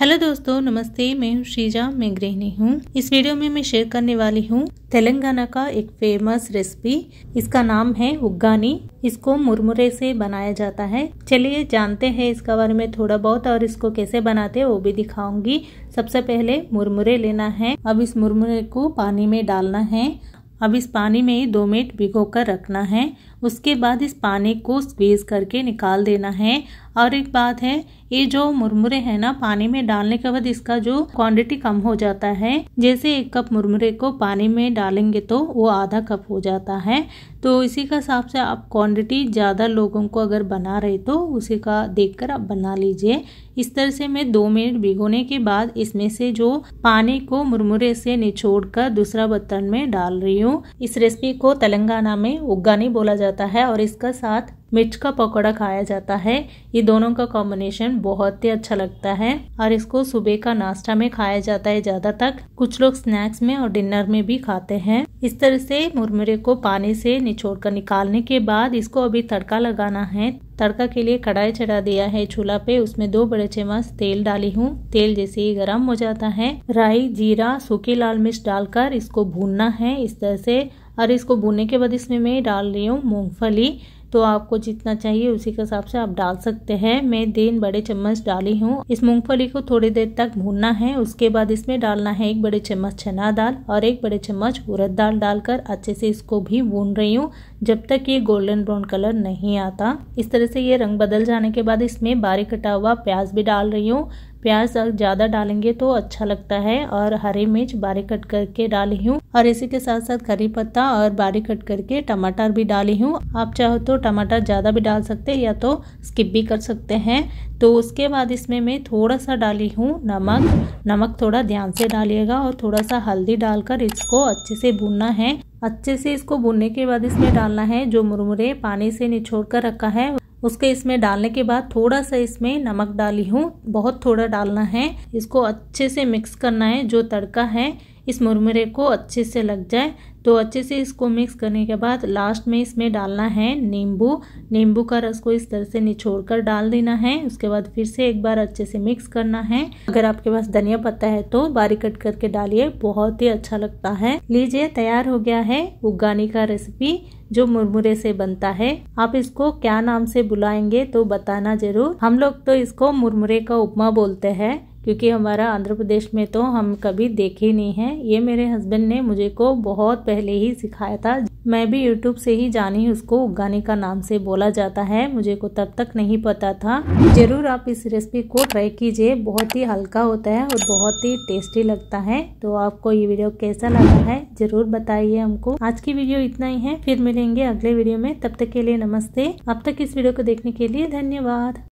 hello दोस्तों नमस्ते मैं हूँ श्रीजा मैं गृहिणी हूँ इस वीडियो में मैं शेयर करने वाली हूँ तेलंगाना का एक फेमस रेसिपी इसका नाम है उग्गानी इसको मुरमुरे से बनाया जाता है चलिए जानते हैं इसका बारे में थोड़ा बहुत और इसको कैसे बनाते हैं वो भी दिखाऊंगी सबसे पहले मुरमुरे लेना है अब इस मुरमुरे को पानी में डालना है अब इस पानी में दो मिनट भिगो कर रखना है उसके बाद इस पानी को स्क्वीज करके निकाल देना है और एक बात है ये जो मुरमुरे है ना पानी में डालने के बाद इसका जो क्वांटिटी कम हो जाता है जैसे एक कप मुरमुरे को पानी में डालेंगे तो वो आधा कप हो जाता है तो इसी के हिसाब से आप क्वांटिटी ज़्यादा लोगों को अगर बना रहे तो उसी का देखकर आप बना लीजिए इस तरह से मैं दो मिनट भिगोने के बाद इसमें से जो पानी को मुरमुरे से निचोड़ कर दूसरा बर्तन में डाल रही हूँ इस रेसिपी को तेलंगाना में उगानी बोला जाता है और इसका साथ मिर्च का पकौड़ा खाया जाता है ये दोनों का कॉम्बिनेशन बहुत ही अच्छा लगता है और इसको सुबह का नाश्ता में खाया जाता है ज़्यादातर कुछ लोग स्नैक्स में और डिनर में भी खाते हैं इस तरह से मुरमुरे को पानी से निचोड़ कर निकालने के बाद इसको अभी तड़का लगाना है तड़का के लिए कढ़ाई चढ़ा दिया है चूल्हा पे उसमें दो बड़े चम्मच तेल डाली हूँ तेल जैसे ही गर्म हो जाता है राई जीरा सूखी लाल मिर्च डालकर इसको भूनना है इस तरह से और इसको भूनने के बाद इसमें मैं डाल रही हूँ मूंगफली तो आपको जितना चाहिए उसी के हिसाब से आप डाल सकते हैं मैं तीन बड़े चम्मच डाली हूँ इस मूंगफली को थोड़ी देर तक भूनना है उसके बाद इसमें डालना है एक बड़े चम्मच चना दाल और एक बड़े चम्मच उरद दाल डालकर अच्छे से इसको भी भून रही हूँ जब तक ये गोल्डन ब्राउन कलर नहीं आता इस तरह से ये रंग बदल जाने के बाद इसमें बारीक कटा हुआ प्याज भी डाल रही हूँ प्याज ज़्यादा डालेंगे तो अच्छा लगता है और हरी मिर्च बारीक कट करके डाली हूँ और इसी के साथ साथ करी पत्ता और बारीक कट करके टमाटर भी डाली हूँ आप चाहो तो टमाटर ज़्यादा भी डाल सकते हैं या तो स्किप भी कर सकते हैं तो उसके बाद इसमें मैं थोड़ा सा डाली हूँ नमक नमक थोड़ा ध्यान से डालिएगा और थोड़ा सा हल्दी डालकर इसको अच्छे से भूनना है अच्छे से इसको भूनने के बाद इसमें डालना है जो मुरमुरे पानी से निचोड़ कर रखा है उसके इसमें डालने के बाद थोड़ा सा इसमें नमक डाली हूँ बहुत थोड़ा डालना है इसको अच्छे से मिक्स करना है जो तड़का है इस मुरमुरे को अच्छे से लग जाए तो अच्छे से इसको मिक्स करने के बाद लास्ट में इसमें डालना है नींबू नींबू का रस को इस तरह से निचोड़ कर डाल देना है उसके बाद फिर से एक बार अच्छे से मिक्स करना है अगर आपके पास धनिया पत्ता है तो बारीक कट करके डालिए बहुत ही अच्छा लगता है लीजिए तैयार हो गया है उगानी का रेसिपी जो मुरमुरे से बनता है आप इसको क्या नाम से बुलाएंगे तो बताना जरूर हम लोग तो इसको मुरमुरे का उपमा बोलते हैं क्योंकि हमारा आंध्र प्रदेश में तो हम कभी देखे नहीं हैं ये मेरे हस्बैंड ने मुझे को बहुत पहले ही सिखाया था मैं भी यूट्यूब से ही जानी उसको उगाने का नाम से बोला जाता है मुझे को तब तक नहीं पता था ज़रूर आप इस रेसिपी को ट्राई कीजिए बहुत ही हल्का होता है और बहुत ही टेस्टी लगता है तो आपको ये वीडियो कैसा लगा है ज़रूर बताइए हमको आज की वीडियो इतना ही है फिर मिलेंगे अगले वीडियो में तब तक के लिए नमस्ते अब तक इस वीडियो को देखने के लिए धन्यवाद